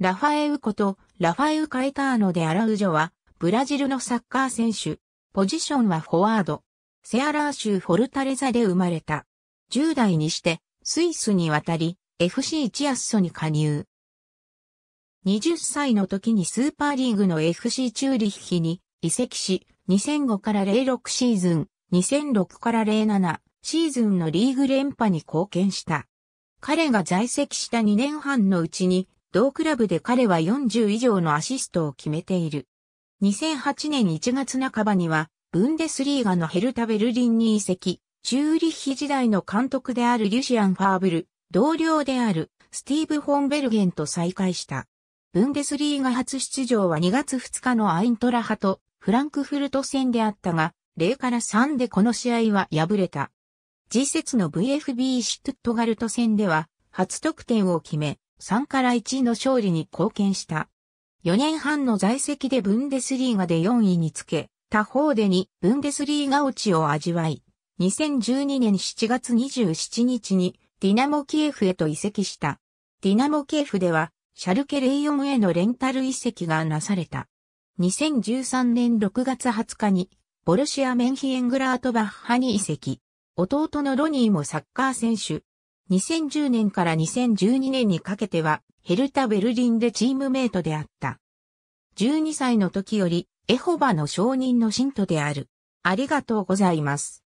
ラファエウこと、ラファエウ・カエターノ・でアラウジョは、ブラジルのサッカー選手。ポジションはフォワード。セアラー州フォルタレザで生まれた。10代にして、スイスに渡り、FC チアッソに加入。20歳の時にスーパーリーグの FC チューリッヒに移籍し、2005から06シーズン、2006から07シーズンのリーグ連覇に貢献した。彼が在籍した2年半のうちに同クラブで彼は40以上のアシストを決めている。2008年1月半ばには、ブンデスリーガのヘルタ・ベルリンに移籍、チューリッヒ時代の監督であるリュシアン・ファーブル、同僚であるスティーブ・ホンベルゲンと再会した。ブンデスリーガ初出場は2月2日のアイントラ派とフランクフルト戦であったが、0から3でこの試合は敗れた。次節の VFB シュトットガルト戦では初得点を決め、3から1の勝利に貢献した。4年半の在籍でブンデスリーガで4位につけ、他方でにブンデスリーガ落ちを味わい、2012年7月27日にディナモキエフへと移籍した。ディナモキエフでは、シャルケレイオムへのレンタル移籍がなされた。2013年6月20日に、ボルシア・メンヒエングラートバッハに移籍。弟のロニーもサッカー選手、2010年から2012年にかけては、ヘルタ・ベルリンでチームメイトであった。12歳の時より、エホバの証人の信徒である。ありがとうございます。